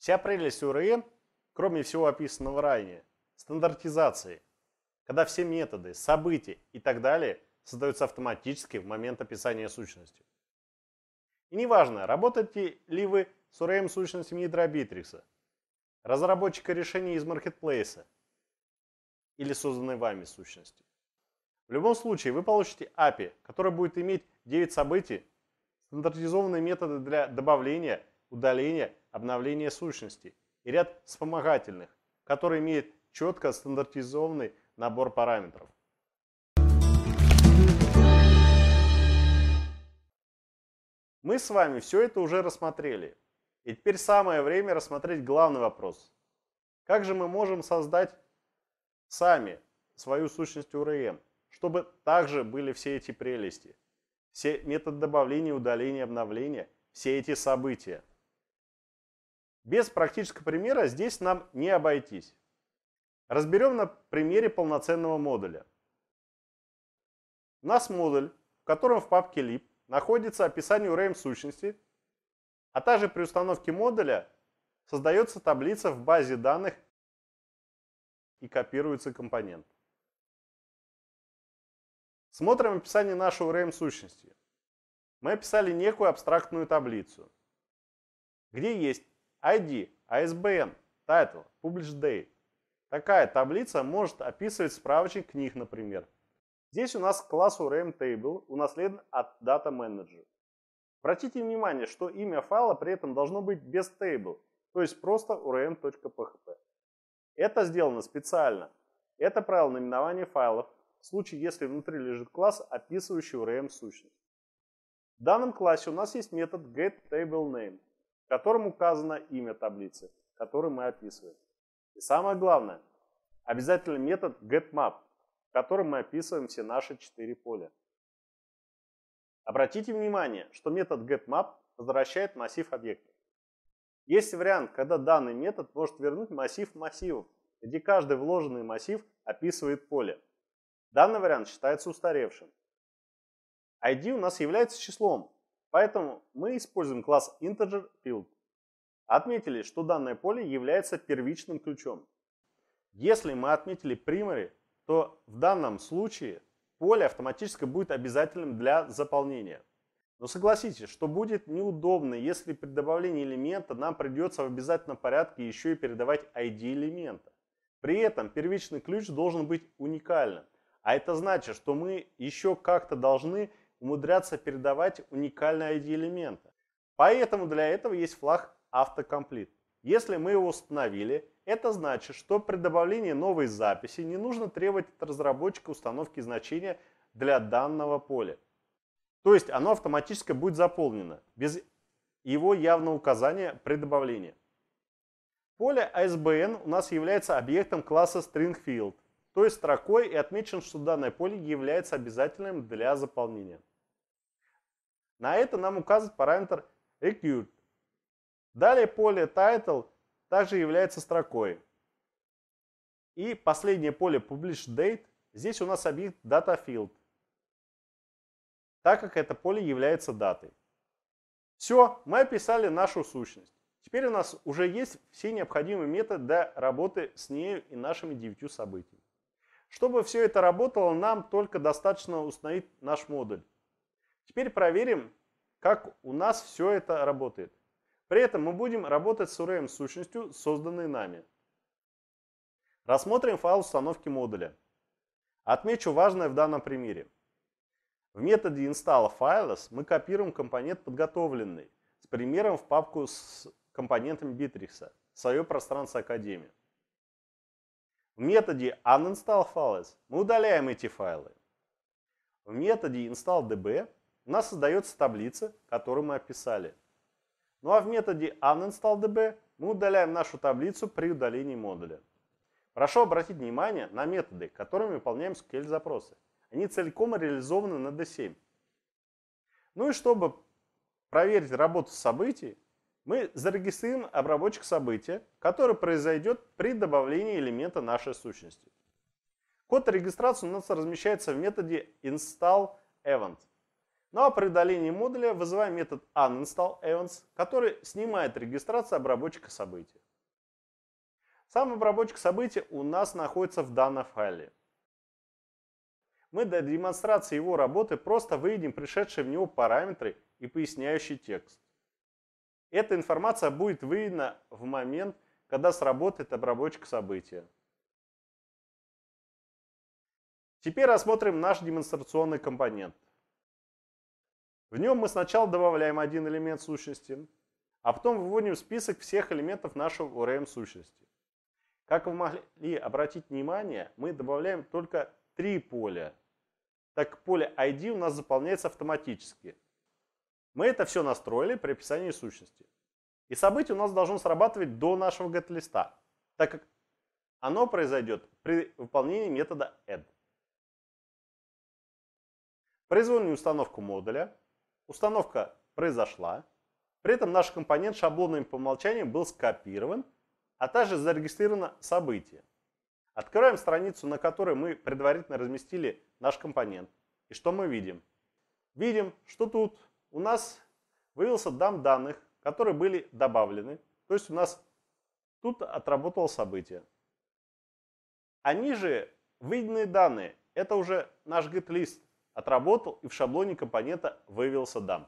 Вся прелесть УРН, кроме всего описанного ранее, стандартизации, когда все методы, события и так далее создаются автоматически в момент описания сущности. И неважно, работаете ли вы с URM сущностями ядра Битрикса, разработчика решений из маркетплейса или созданной вами сущности. В любом случае вы получите API, который будет иметь 9 событий, стандартизованные методы для добавления удаление, обновление сущности и ряд вспомогательных, которые имеют четко стандартизованный набор параметров. Мы с вами все это уже рассмотрели. И теперь самое время рассмотреть главный вопрос. Как же мы можем создать сами свою сущность URM, чтобы также были все эти прелести, все метод добавления, удаления, обновления, все эти события? Без практического примера здесь нам не обойтись. Разберем на примере полноценного модуля. У нас модуль, в котором в папке lib находится описание URM сущности, а также при установке модуля создается таблица в базе данных и копируется компонент. Смотрим описание нашей URM сущности. Мы описали некую абстрактную таблицу, где есть ID, ISBN, Title, Publish Date. Такая таблица может описывать справочник книг, например. Здесь у нас класс классу Table унаследован от Data Manager. Обратите внимание, что имя файла при этом должно быть без table, то есть просто urm.php. Это сделано специально. Это правило наименования файлов, в случае если внутри лежит класс, описывающий urm сущность. В данном классе у нас есть метод getTableName, в котором указано имя таблицы, которую мы описываем. И самое главное, обязательный метод getMap, в котором мы описываем все наши четыре поля. Обратите внимание, что метод getMap возвращает массив объекта. Есть вариант, когда данный метод может вернуть массив массивов, где каждый вложенный массив описывает поле. Данный вариант считается устаревшим. ID у нас является числом, Поэтому мы используем класс integer field. Отметили, что данное поле является первичным ключом. Если мы отметили primary, то в данном случае поле автоматически будет обязательным для заполнения. Но согласитесь, что будет неудобно, если при добавлении элемента нам придется в обязательном порядке еще и передавать ID элемента. При этом первичный ключ должен быть уникальным. А это значит, что мы еще как-то должны умудряться передавать уникальные ID-элементы. Поэтому для этого есть флаг автокомплит. Если мы его установили, это значит, что при добавлении новой записи не нужно требовать от разработчика установки значения для данного поля. То есть оно автоматически будет заполнено, без его явного указания при добавлении. Поле ISBN у нас является объектом класса stringfield, то есть строкой и отмечен, что данное поле является обязательным для заполнения. На это нам указывает параметр Recruit. Далее поле Title также является строкой. И последнее поле Publish Date. Здесь у нас объект Data Field, так как это поле является датой. Все, мы описали нашу сущность. Теперь у нас уже есть все необходимые методы для работы с нею и нашими девятью событиями. Чтобы все это работало, нам только достаточно установить наш модуль. Теперь проверим, как у нас все это работает. При этом мы будем работать с URM-сущностью, созданной нами. Рассмотрим файл установки модуля. Отмечу важное в данном примере. В методе install files мы копируем компонент подготовленный с примером в папку с компонентом битрикса, свое пространство Академии. В методе uninstall files мы удаляем эти файлы. В методе install db у нас создается таблица, которую мы описали. Ну а в методе uninstallDB мы удаляем нашу таблицу при удалении модуля. Прошу обратить внимание на методы, которыми выполняем SQL-запросы. Они целиком реализованы на D7. Ну и чтобы проверить работу событий, мы зарегистрируем обработчик события, который произойдет при добавлении элемента нашей сущности. Код регистрации у нас размещается в методе install event. Ну а при удалении модуля вызываем метод uninstall events, который снимает регистрацию обработчика событий. Сам обработчик событий у нас находится в данном файле. Мы для демонстрации его работы просто выведем пришедшие в него параметры и поясняющий текст. Эта информация будет выведена в момент, когда сработает обработчик события. Теперь рассмотрим наш демонстрационный компонент – в нем мы сначала добавляем один элемент сущности, а потом выводим список всех элементов нашего ORM сущности. Как вы могли обратить внимание, мы добавляем только три поля, так поле ID у нас заполняется автоматически. Мы это все настроили при описании сущности. И событие у нас должно срабатывать до нашего get-листа, так как оно произойдет при выполнении метода add. Произвольную установку модуля – Установка произошла. При этом наш компонент шаблонами по умолчанию был скопирован, а также зарегистрировано событие. Открываем страницу, на которой мы предварительно разместили наш компонент. И что мы видим? Видим, что тут у нас выявился дам данных, которые были добавлены. То есть у нас тут отработало событие. А ниже выеденные данные. Это уже наш git-лист, отработал и в шаблоне компонента вывелся дам.